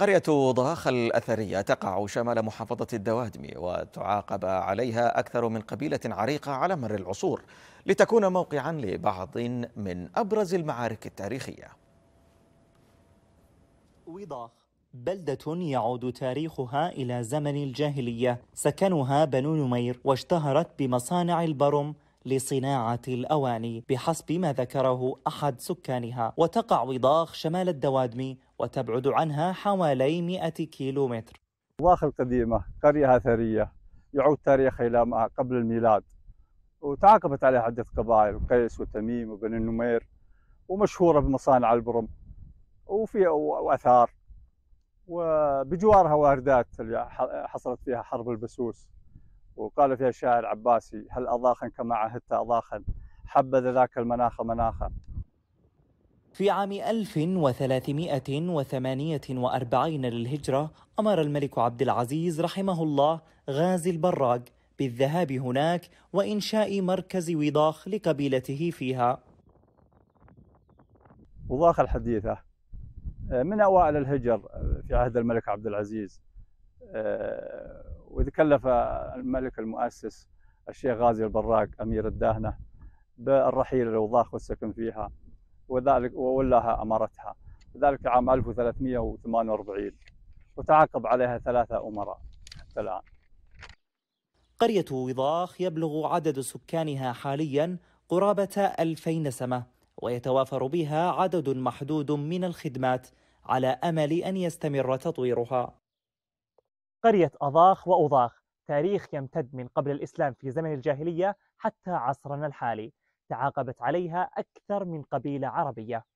قرية ضاخ الأثرية تقع شمال محافظة الدوادمي وتعاقب عليها أكثر من قبيلة عريقة على مر العصور لتكون موقعا لبعض من أبرز المعارك التاريخية وضاخ بلدة يعود تاريخها إلى زمن الجاهلية سكنها بنو نمير واشتهرت بمصانع البرم لصناعة الأواني بحسب ما ذكره أحد سكانها وتقع وضاخ شمال الدوادمي وتبعد عنها حوالي 100 كيلومتر وضاخ القديمة قرية أثرية يعود تاريخها إلى ما قبل الميلاد وتعاقبت عليها عدة قبائل قيس وتميم وبني النمير ومشهورة بمصانع البرم وفي وأثار وبجوارها واردات اللي حصلت فيها حرب البسوس وقال فيها الشاعر عباسي هل أضاخا كما عهدت أضاخا حبذا ذاك المناخ مناخا في عام 1348 للهجرة أمر الملك عبد العزيز رحمه الله غازي البراق بالذهاب هناك وإنشاء مركز وضاخ لقبيلته فيها وضاخ الحديثة من أوائل الهجر في عهد الملك عبد العزيز واذا كلف الملك المؤسس الشيخ غازي البراق امير الداهنه بالرحيل الى وضاخ والسكن فيها وذلك وولاها امارتها ذلك عام 1348 وتعاقب عليها ثلاثه امراء حتى الان. قريه وضاخ يبلغ عدد سكانها حاليا قرابه 2000 نسمه ويتوافر بها عدد محدود من الخدمات على امل ان يستمر تطويرها. قرية أضاخ وأضاخ تاريخ يمتد من قبل الإسلام في زمن الجاهلية حتى عصرنا الحالي تعاقبت عليها أكثر من قبيلة عربية